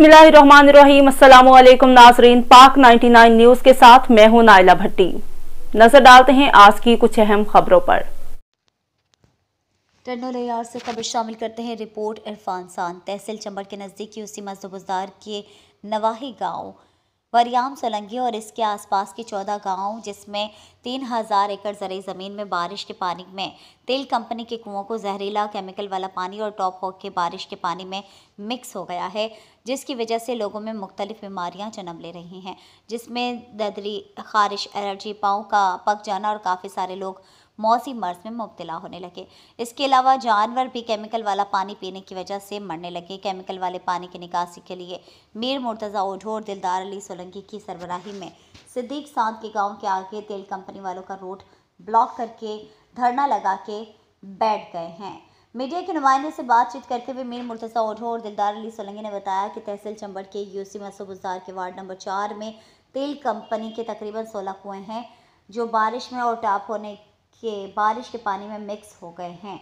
बिस्मिल्लाहिर्रहमानिर्रहीम अस्सलाम नाजरीन पाक 99 न्यूज के साथ मैं हूं नाइला भट्टी नजर डालते हैं आज की कुछ अहम खबरों पर टर्नो से खबर शामिल करते हैं रिपोर्ट इरफान सान तहसील चंबल के नज़दीकी उसी मजबुजदार के नवाही गांव वरियाम सोलंगी और इसके आसपास के चौदह गांव जिसमें तीन हज़ार एकड़ जरिए ज़मीन में बारिश के पानी में तेल कंपनी के कुओं को जहरीला केमिकल वाला पानी और टॉप हॉक के बारिश के पानी में मिक्स हो गया है जिसकी वजह से लोगों में मुख्तलिफ बीमारियां जन्म ले रही हैं जिसमें ददरी खारिश एलर्जी पाँव का पक जाना और काफ़ी सारे लोग मौसी मर्ज में मुबतला होने लगे इसके अलावा जानवर भी केमिकल वाला पानी पीने की वजह से मरने लगे केमिकल वाले पानी की निकासी के लिए मीर मुर्तज़ा ओढ़ो और दिलदार अली सोलंकी की सरबराही में सिद्दीक सांत के गाँव के आगे तेल कंपनी वालों का रोड ब्लॉक करके धरना लगा के बैठ गए हैं मीडिया के नुमाइंदे से बातचीत करते हुए मीर मुर्तज़ा ओढ़ो और दिलदार अली सोलंगी ने बताया कि तहसील चंबड़ के यूसी मसूबुजार के वार्ड नंबर चार में तेल कंपनी के तकरीबन सोलह कुएँ हैं जो बारिश में और टाप होने ये बारिश के पानी में मिक्स हो गए हैं